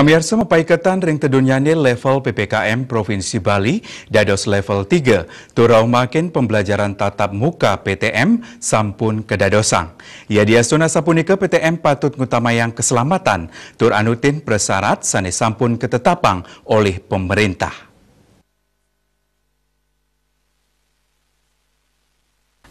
Pemirsa Mepaikatan Ring Tedunyane level PPKM Provinsi Bali, Dados level 3, Turau Makin Pembelajaran Tatap Muka PTM Sampun Kedadosang. Ya diasuna sapunika PTM patut yang keselamatan, tur anutin presarat sane sampun ketetapang oleh pemerintah.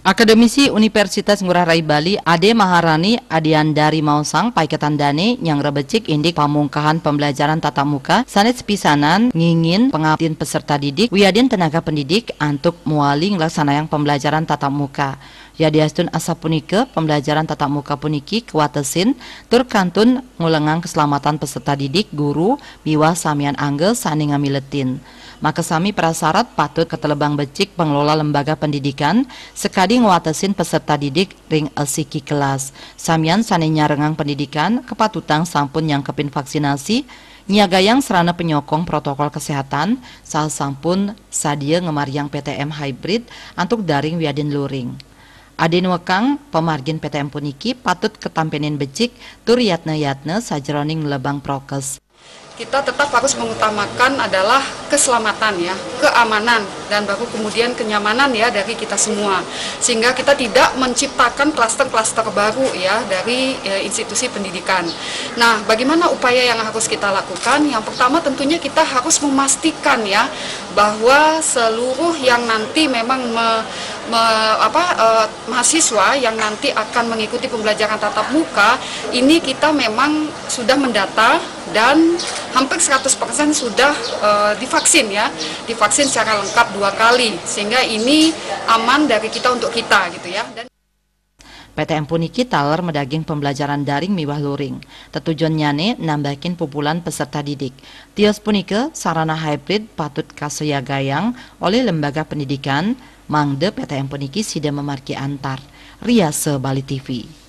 Akademisi Universitas Ngurah Rai Bali Ade Maharani Adian Dari Mausang Dani yang rebecik indik pamungkahan pembelajaran tatap muka sanit pisanan ngingin pengabdian peserta didik wiadin tenaga pendidik antuk mualing laksanayang pembelajaran tatap muka Yadiastun asa punike pembelajaran tatap muka puniki kuatesin Turkantun kantun ngulengang keselamatan peserta didik guru biwa samian anggel saninga miletin maka sami prasarat patut ketelebang becik pengelola lembaga pendidikan sekadi nguatesin peserta didik ring esiki kelas. Samian saninya rengang pendidikan kepatutang sampun yang kepin vaksinasi nyagayang serana penyokong protokol kesehatan, sal sampun sadia ngemariang PTM hybrid antuk daring wiadin luring. Adin wekang pemargin PTM puniki patut ketampenin becik turiatne yatne-yatne sajroning lebang prokes kita tetap harus mengutamakan adalah keselamatan ya, keamanan dan baru kemudian kenyamanan ya dari kita semua. Sehingga kita tidak menciptakan klaster-klaster baru ya dari ya, institusi pendidikan. Nah, bagaimana upaya yang harus kita lakukan? Yang pertama tentunya kita harus memastikan ya bahwa seluruh yang nanti memang me me, apa, e, mahasiswa yang nanti akan mengikuti pembelajaran tatap muka ini kita memang sudah mendata dan hampir 100% sudah e, divaksin ya divaksin secara lengkap dua kali sehingga ini aman dari kita untuk kita gitu ya dan PTM puniki taler medaging pembelajaran daring miwah luring. Tetujuan nyane nambahkin pupulan peserta didik. Tios punike sarana hybrid patut kasoya gayang oleh lembaga pendidikan Mangde PTM Peniki Sida Memarki Antar Riase Bali TV